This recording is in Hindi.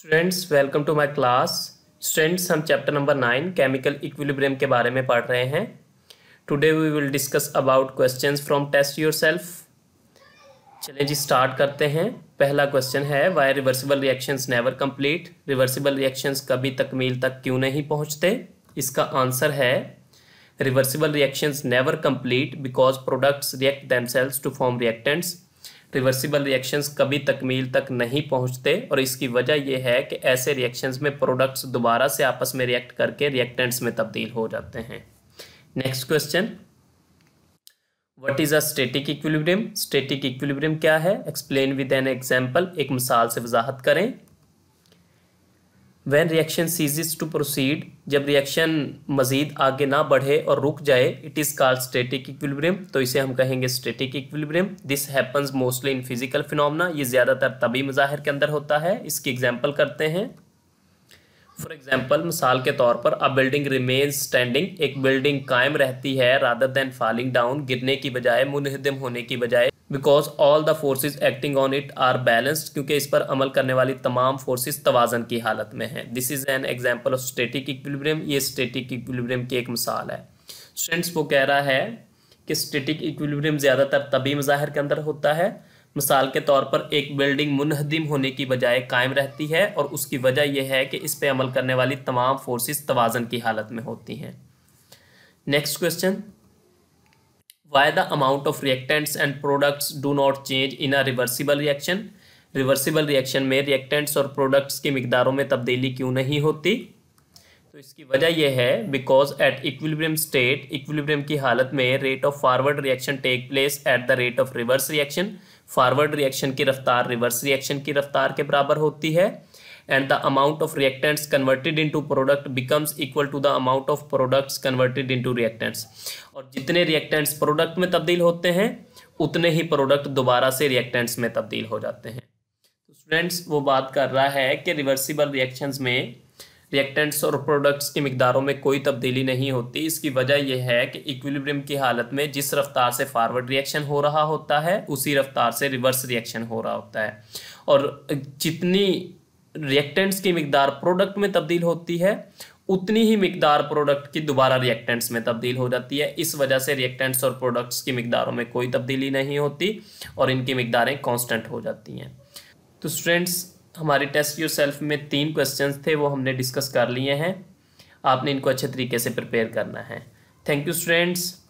students welcome to my class students हम chapter number nine chemical equilibrium के बारे में पढ़ रहे हैं today we will discuss about questions from test yourself चलिए जी स्टार्ट करते हैं पहला क्वेश्चन है why reversible reactions never complete reversible reactions कभी तकमील तक क्यों नहीं पहुँचते इसका आंसर है reversible reactions never complete because products react them to form reactants reversible reactions कभी तकमील तक नहीं पहुंचते और इसकी वजह यह है कि ऐसे रिएक्शंस में प्रोडक्ट्स दोबारा से आपस में रिएक्ट करके रिएक्टेंट्स में तब्दील हो जाते हैं next question what is a static equilibrium static equilibrium क्या है एक्सप्लेन विद एन एग्जाम्पल एक मिसाल से वजाहत करें when reaction ceases to proceed जब रिएक्शन मज़ीद आगे ना बढ़े और रुक जाए it is called static equilibrium तो इसे हम कहेंगे static equilibrium this happens mostly in physical phenomena ये ज़्यादातर तभी मज़ाहिर के अंदर होता है इसकी एग्जाम्पल करते हैं फॉर एग्जाम्पल मिसाल के तौर पर अ बिल्डिंग रिमेन्स स्टैंडिंग एक बिल्डिंग कायम रहती है रादर दैन फॉलिंग डाउन गिरने की बजाय मुनहदम होने की बजाय because all the forces acting on it are balanced क्योंकि इस पर अमल करने वाली तमाम फोर्सेज तोज़न की हालत में हैं this is an example of static equilibrium ये स्टेटिक इक्विलिब्रियम की एक मिसाल है स्टेंट्स वो कह रहा है कि स्टेटिक इक्विलिब्रियम ज़्यादातर तभी मज़ाहिर के अंदर होता है मिसाल के तौर पर एक बिल्डिंग मुनहदिम होने की बजाय कायम रहती है और उसकी वजह यह है कि इस पर अमल करने वाली तमाम फोर्स तोज़न की हालत में होती हैं next question why the amount of reactants and products do not change in a reversible reaction reversible reaction में रिएक्टेंट्स और प्रोडक्ट्स की मकदारों में तब्दीली क्यों नहीं होती तो इसकी वजह यह है because at equilibrium state equilibrium की हालत में rate of forward reaction take place at the rate of reverse reaction forward reaction की रफ्तार रिवर्स रिएक्शन की रफ्तार के बराबर होती है and the amount of reactants converted into product becomes equal to the amount of products converted into reactants और जितने reactants product में तब्दील होते हैं उतने ही product दोबारा से reactants में तब्दील हो जाते हैं तो स्टूडेंट्स वो बात कर रहा है कि रिवर्सिबल reactions में रिएक्टेंट्स और प्रोडक्ट्स की मकदारों में कोई तब्दीली नहीं होती इसकी वजह यह है कि इक्विलिब्रियम की हालत में जिस रफ्तार से फारवर्ड रिएक्शन हो रहा होता है उसी रफ्तार से रिवर्स रिएक्शन हो रहा होता है और जितनी रिएक्टेंट्स की मकदार प्रोडक्ट में तब्दील होती है उतनी ही मकदार प्रोडक्ट की दोबारा रिएक्टेंट्स में तब्दील हो जाती है इस वजह से रिएक्टेंट्स और प्रोडक्ट्स की मकदारों में कोई तब्दीली नहीं होती और इनकी मकदारें कॉन्स्टेंट हो जाती हैं तो स्टूडेंट्स हमारे टेस्ट यू सेल्फ में तीन क्वेश्चन थे वो हमने डिस्कस कर लिए हैं आपने इनको अच्छे तरीके से प्रिपेयर करना है थैंक यू स्टूडेंट्स